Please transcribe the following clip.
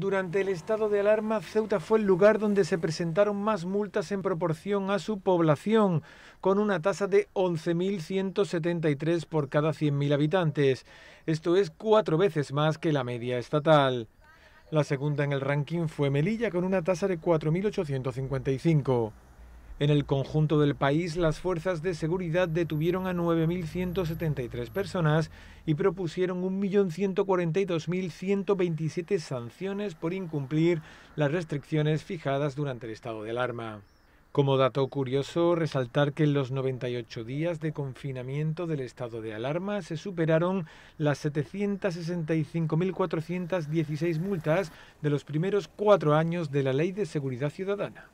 Durante el estado de alarma, Ceuta fue el lugar donde se presentaron más multas en proporción a su población, con una tasa de 11.173 por cada 100.000 habitantes. Esto es cuatro veces más que la media estatal. La segunda en el ranking fue Melilla, con una tasa de 4.855. En el conjunto del país, las fuerzas de seguridad detuvieron a 9.173 personas y propusieron 1.142.127 sanciones por incumplir las restricciones fijadas durante el estado de alarma. Como dato curioso, resaltar que en los 98 días de confinamiento del estado de alarma se superaron las 765.416 multas de los primeros cuatro años de la Ley de Seguridad Ciudadana.